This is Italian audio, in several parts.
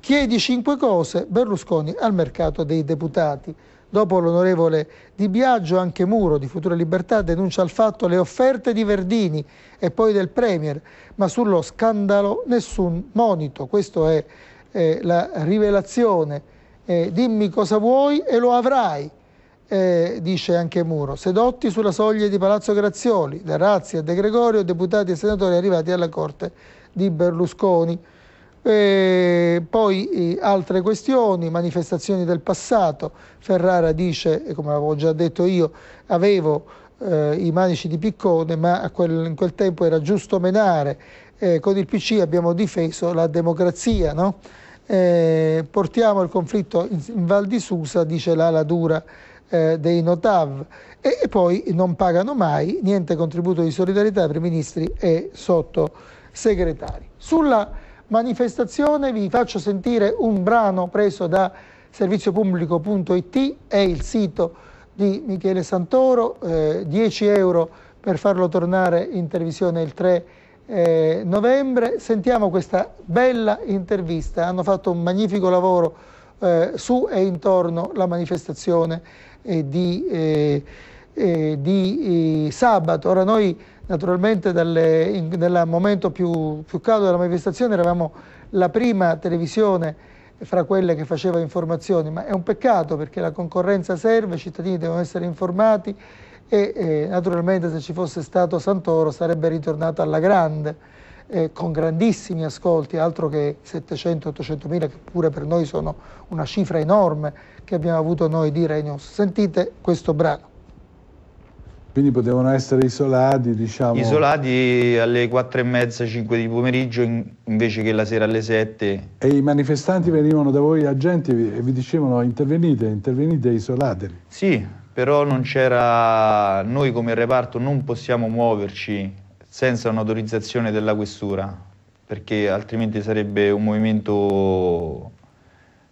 Chiedi cinque cose, Berlusconi al mercato dei deputati. Dopo l'onorevole Di Biagio, anche Muro di Futura Libertà denuncia al fatto le offerte di Verdini e poi del Premier, ma sullo scandalo nessun monito. Questa è eh, la rivelazione. Eh, dimmi cosa vuoi e lo avrai, eh, dice anche Muro. Sedotti sulla soglia di Palazzo Grazioli, da Razzi a De Gregorio, deputati e senatori arrivati alla corte di Berlusconi. Eh, poi eh, altre questioni, manifestazioni del passato, Ferrara dice, come avevo già detto io, avevo eh, i manici di piccone, ma quel, in quel tempo era giusto menare, eh, con il PC abbiamo difeso la democrazia, no? Eh, portiamo il conflitto in, in, Val di Susa, dice l'ala dura eh, dei Notav, e, e poi non pagano mai, niente contributo di solidarietà per i ministri e sottosegretari. Sulla manifestazione vi faccio sentire un brano preso da serviziopublico.it, è il sito di Michele Santoro, eh, 10 euro per farlo tornare in televisione il 3 eh, novembre. Sentiamo questa bella intervista, hanno fatto un magnifico lavoro eh, su e intorno la manifestazione eh, di, eh, eh, di sabato. Ora noi naturalmente nel momento più, più caldo della manifestazione eravamo la prima televisione fra quelle che faceva informazioni, ma è un peccato perché la concorrenza serve, i cittadini devono essere informati e eh, naturalmente se ci fosse stato Santoro sarebbe ritornato alla grande, eh, con grandissimi ascolti, altro che 700-800 mila che pure per noi sono una cifra enorme che abbiamo avuto noi di Renews. Sentite questo brano. Quindi potevano essere isolati, diciamo. Isolati alle 4 e mezza, 5 di pomeriggio, invece che la sera alle 7. E i manifestanti venivano da voi agenti e vi dicevano intervenite, intervenite, isolateli. Sì, però non c'era. Noi come reparto non possiamo muoverci senza un'autorizzazione della questura, perché altrimenti sarebbe un movimento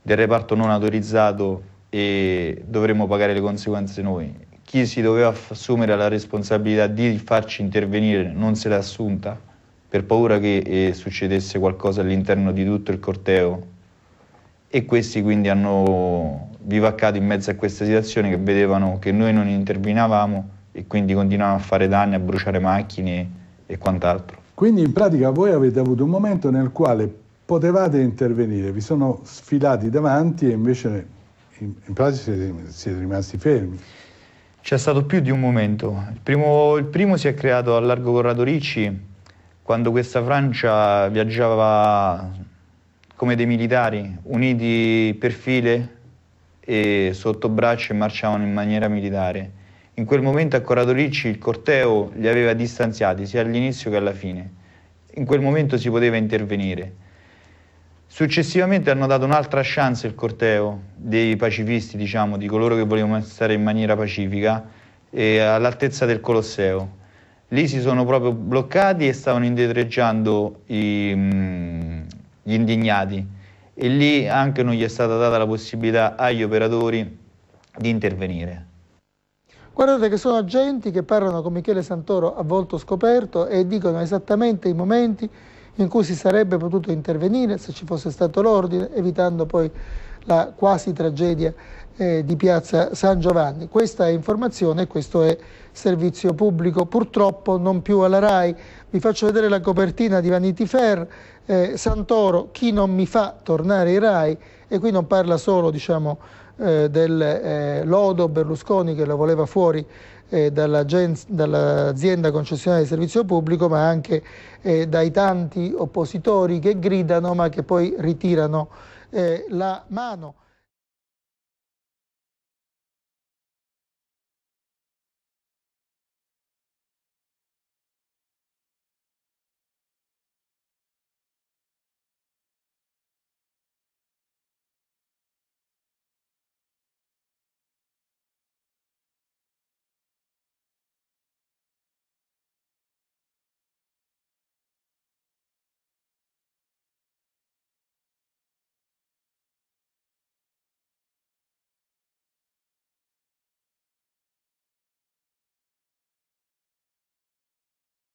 del reparto non autorizzato e dovremmo pagare le conseguenze noi chi si doveva assumere la responsabilità di farci intervenire non se l'è assunta per paura che eh, succedesse qualcosa all'interno di tutto il corteo e questi quindi hanno vivaccato in mezzo a questa situazione che vedevano che noi non intervenivamo e quindi continuavamo a fare danni, a bruciare macchine e quant'altro. Quindi in pratica voi avete avuto un momento nel quale potevate intervenire, vi sono sfilati davanti e invece in, in pratica siete, siete rimasti fermi c'è stato più di un momento. Il primo, il primo si è creato a largo Corrado Ricci, quando questa Francia viaggiava come dei militari, uniti per file e sotto braccio e marciavano in maniera militare. In quel momento a Corrado Ricci il corteo li aveva distanziati sia all'inizio che alla fine. In quel momento si poteva intervenire. Successivamente hanno dato un'altra chance il corteo dei pacifisti, diciamo, di coloro che volevano stare in maniera pacifica, all'altezza del Colosseo. Lì si sono proprio bloccati e stavano indietreggiando i, mh, mm, gli indignati e lì anche non gli è stata data la possibilità agli operatori di intervenire. Guardate che sono agenti che parlano con Michele Santoro a volto scoperto e dicono esattamente i momenti in cui si sarebbe potuto intervenire se ci fosse stato l'ordine, evitando poi la quasi tragedia eh, di piazza San Giovanni. Questa è informazione e questo è servizio pubblico, purtroppo non più alla RAI. Vi faccio vedere la copertina di Vanity Fair, eh, Santoro, chi non mi fa tornare ai RAI, e qui non parla solo, diciamo, eh, del eh, lodo Berlusconi che lo voleva fuori eh, dall'azienda concessionaria di servizio pubblico, ma anche eh, dai tanti oppositori che gridano ma che poi ritirano eh, la mano.